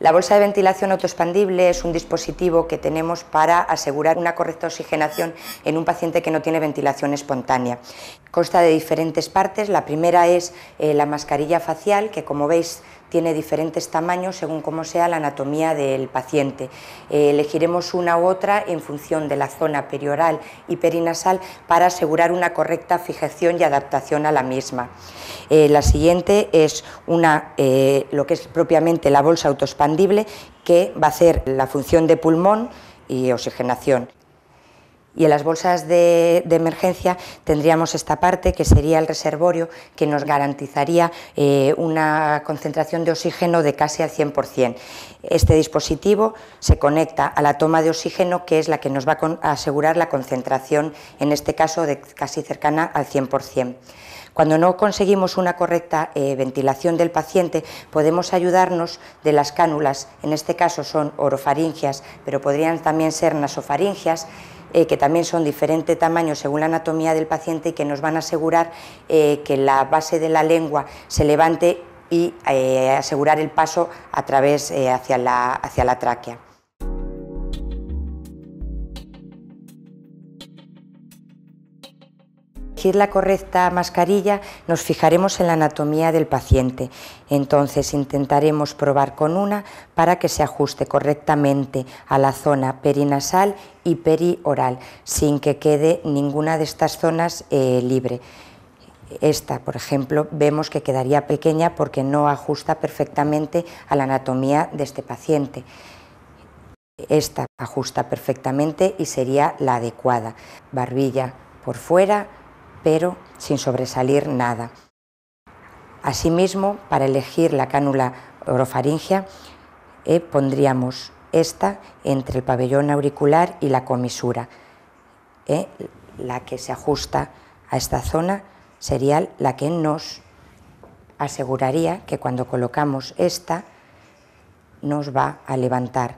La bolsa de ventilación autoexpandible es un dispositivo que tenemos para asegurar una correcta oxigenación en un paciente que no tiene ventilación espontánea. Consta de diferentes partes. La primera es eh, la mascarilla facial, que como veis tiene diferentes tamaños según como sea la anatomía del paciente. Eh, elegiremos una u otra en función de la zona perioral y perinasal para asegurar una correcta fijación y adaptación a la misma. Eh, la siguiente es una, eh, lo que es propiamente la bolsa autoexpandible que va a hacer la función de pulmón y oxigenación. Y en las bolsas de, emergencia tendríamos esta parte que sería el reservorio que nos garantizaría eh, una concentración de oxígeno de casi al 100%. Este dispositivo se conecta a la toma de oxígeno que es la que nos va a asegurar la concentración, en este caso de casi cercana al 100%. Cuando no conseguimos una correcta eh, ventilación del paciente, podemos ayudarnos de las cánulas, en este caso son orofaringias, pero podrían también ser nasofaringias, eh, que también son diferente tamaño según la anatomía del paciente y que nos van a asegurar eh, que la base de la lengua se levante y eh, asegurar el paso a través hacia hacia la tráquea. la correcta mascarilla nos fijaremos en la anatomía del paciente. Entonces intentaremos probar con una para que se ajuste correctamente a la zona perinasal y perioral, sin que quede ninguna de estas zonas eh, libre. Esta, por ejemplo, vemos que quedaría pequeña porque no ajusta perfectamente a la anatomía de este paciente. Esta ajusta perfectamente y sería la adecuada. Barbilla por fuera, pero sin sobresalir nada. Asimismo, para elegir la cánula orofaringia, eh, pondríamos esta entre el pabellón auricular y la comisura. Eh, la que se ajusta a esta zona sería la que nos aseguraría que cuando colocamos esta nos va a levantar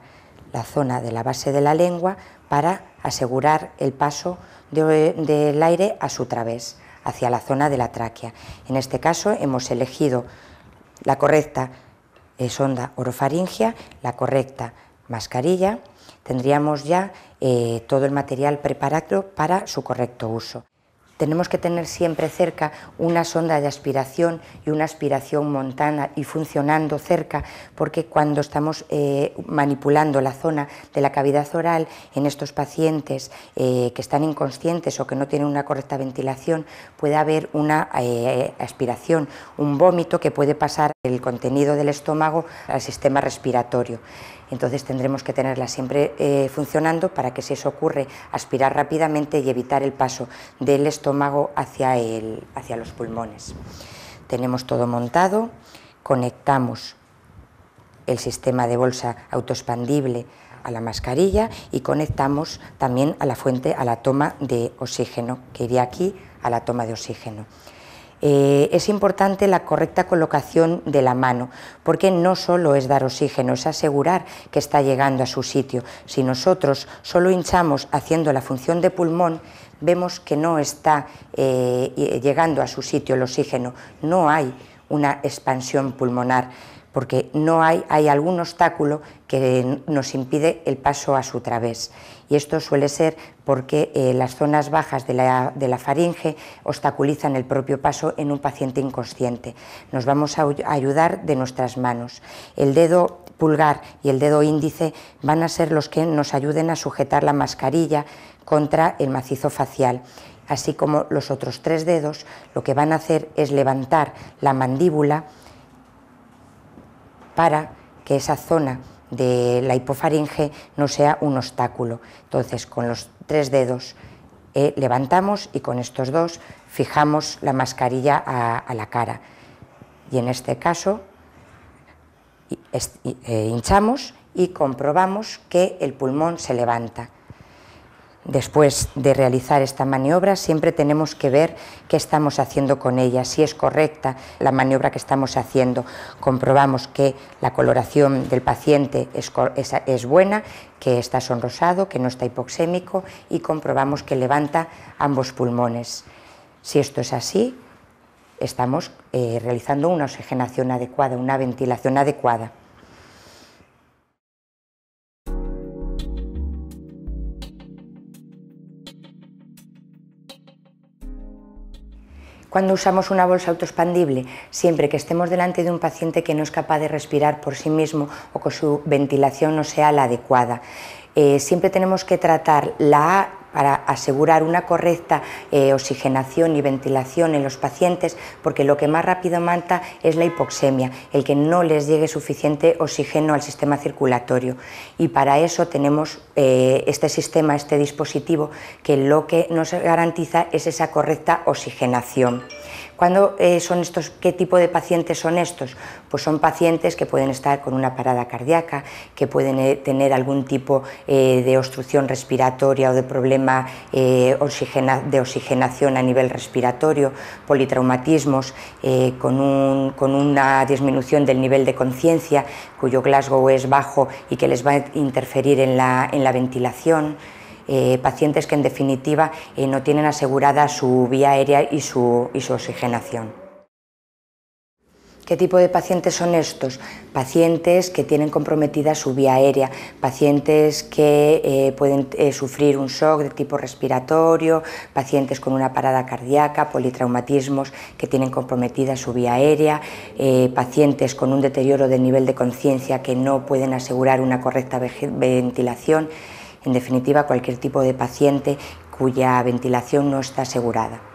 la zona de la base de la lengua para asegurar el paso del aire a su través, hacia la zona de la tráquea. En este caso hemos elegido la correcta eh, sonda orofaringia, la correcta mascarilla, tendríamos ya eh, todo el material preparado para su correcto uso. Tenemos que tener siempre cerca una sonda de aspiración y una aspiración montana y funcionando cerca, porque cuando estamos eh, manipulando la zona de la cavidad oral en estos pacientes eh, que están inconscientes o que no tienen una correcta ventilación, puede haber una eh, aspiración, un vómito que puede pasar el contenido del estómago al sistema respiratorio. Entonces tendremos que tenerla siempre eh, funcionando para que si eso ocurre, aspirar rápidamente y evitar el paso del estómago hacia, hacia los pulmones. Tenemos todo montado, conectamos el sistema de bolsa autoexpandible a la mascarilla y conectamos también a la fuente, a la toma de oxígeno, que iría aquí a la toma de oxígeno. Eh, es importante la correcta colocación de la mano, porque no solo es dar oxígeno, es asegurar que está llegando a su sitio. Si nosotros solo hinchamos haciendo la función de pulmón, vemos que no está eh, eh, llegando a su sitio el oxígeno, no hay una expansión pulmonar porque no hay, algún obstáculo que nos impide el paso a su través. Y esto suele ser porque eh, las zonas bajas de la, de la, faringe obstaculizan el propio paso en un paciente inconsciente. Nos vamos a ayudar de nuestras manos. El dedo pulgar y el dedo índice van a ser los que nos ayuden a sujetar la mascarilla contra el macizo facial así como los otros tres dedos, lo que van a hacer es levantar la mandíbula para que esa zona de la hipofaringe no sea un obstáculo. Entonces, con los tres dedos eh, levantamos y con estos dos fijamos la mascarilla a la cara. Y en este caso, eh, hinchamos y comprobamos que el pulmón se levanta. Después de realizar esta maniobra siempre tenemos que ver qué estamos haciendo con ella, si es correcta la maniobra que estamos haciendo. Comprobamos que la coloración del paciente es, buena, que está sonrosado, que no está hipoxémico y comprobamos que levanta ambos pulmones. Si esto es así, estamos eh, realizando una oxigenación adecuada, una ventilación adecuada. Cuando usamos una bolsa autoexpandible, siempre que estemos delante de un paciente que no es capaz de respirar por sí mismo o que su ventilación no sea la adecuada. Eh, siempre tenemos que tratar la para asegurar una correcta eh, oxigenación y ventilación en los pacientes, porque lo que más rápido mata es la hipoxemia, el que no les llegue suficiente oxígeno al sistema circulatorio. Y para eso tenemos eh, este sistema, este dispositivo, que lo que nos garantiza es esa correcta oxigenación. ¿Cuándo eh, son estos? ¿Qué tipo de pacientes son estos? Pues son pacientes que pueden estar con una parada cardíaca, que pueden eh, tener algún tipo eh, de obstrucción respiratoria o de problema de oxigenación a nivel respiratorio, politraumatismos, con, un, con una disminución del nivel de conciencia, cuyo Glasgow es bajo y que les va a interferir en la ventilación. Eh, pacientes que en definitiva eh, no tienen asegurada su vía aérea y su, oxigenación. ¿Qué tipo de pacientes son estos? Pacientes que tienen comprometida su vía aérea, pacientes que eh, pueden sufrir un shock de tipo respiratorio, pacientes con una parada cardíaca, politraumatismos que tienen comprometida su vía aérea, pacientes con un deterioro de nivel de conciencia que no pueden asegurar una correcta ventilación en definitiva cualquier tipo de paciente cuya ventilación no está asegurada.